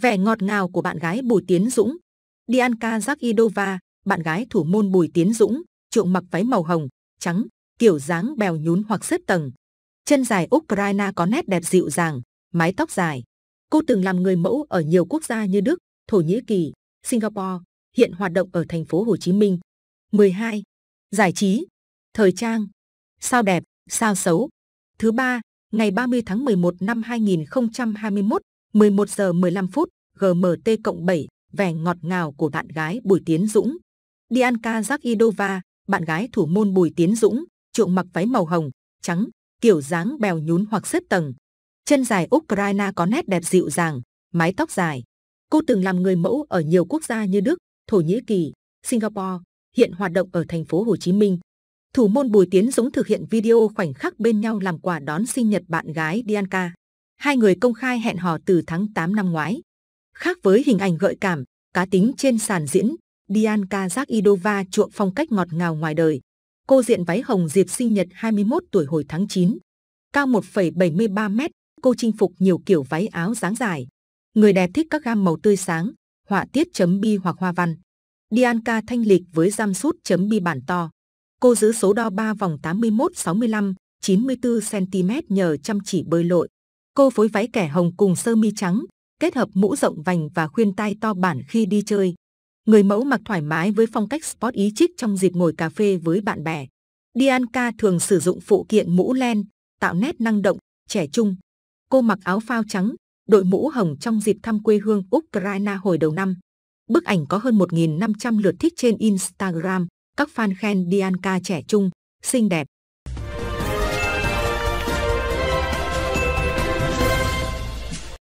vẻ ngọt ngào của bạn gái Bùi Tiến Dũng. Dianka Zakidova, bạn gái thủ môn Bùi Tiến Dũng, trộm mặc váy màu hồng, trắng, kiểu dáng bèo nhún hoặc xếp tầng. Chân dài Ukraine có nét đẹp dịu dàng, mái tóc dài. Cô từng làm người mẫu ở nhiều quốc gia như Đức, Thổ Nhĩ Kỳ, Singapore, hiện hoạt động ở thành phố Hồ Chí Minh. 12. Giải trí, thời trang, sao đẹp, sao xấu. Thứ ba, ngày 30 tháng 11 năm 2021, 11 giờ 15 phút, GMT cộng 7, vẻ ngọt ngào của bạn gái Bùi Tiến Dũng. Dianka Zakidova, bạn gái thủ môn Bùi Tiến Dũng, chuộng mặc váy màu hồng, trắng, kiểu dáng bèo nhún hoặc xếp tầng. Chân dài Ukraine có nét đẹp dịu dàng, mái tóc dài. Cô từng làm người mẫu ở nhiều quốc gia như Đức, Thổ Nhĩ Kỳ, Singapore, hiện hoạt động ở thành phố Hồ Chí Minh. Thủ môn Bùi Tiến Dũng thực hiện video khoảnh khắc bên nhau làm quà đón sinh nhật bạn gái Dianka. Hai người công khai hẹn hò từ tháng 8 năm ngoái. Khác với hình ảnh gợi cảm, cá tính trên sàn diễn, Dianka Zakidova chuộng phong cách ngọt ngào ngoài đời. Cô diện váy hồng dịp sinh nhật 21 tuổi hồi tháng 9. Cao 1,73 mét, cô chinh phục nhiều kiểu váy áo dáng dài. Người đẹp thích các gam màu tươi sáng, họa tiết chấm bi hoặc hoa văn. Dianka thanh lịch với giam sút chấm bi bản to. Cô giữ số đo 3 vòng 81-65, 94cm nhờ chăm chỉ bơi lội. Cô phối váy kẻ hồng cùng sơ mi trắng, kết hợp mũ rộng vành và khuyên tai to bản khi đi chơi. Người mẫu mặc thoải mái với phong cách sport ý chích trong dịp ngồi cà phê với bạn bè. Dianca thường sử dụng phụ kiện mũ len, tạo nét năng động, trẻ trung. Cô mặc áo phao trắng, đội mũ hồng trong dịp thăm quê hương Ukraine hồi đầu năm. Bức ảnh có hơn 1.500 lượt thích trên Instagram, các fan khen Dianca trẻ trung, xinh đẹp.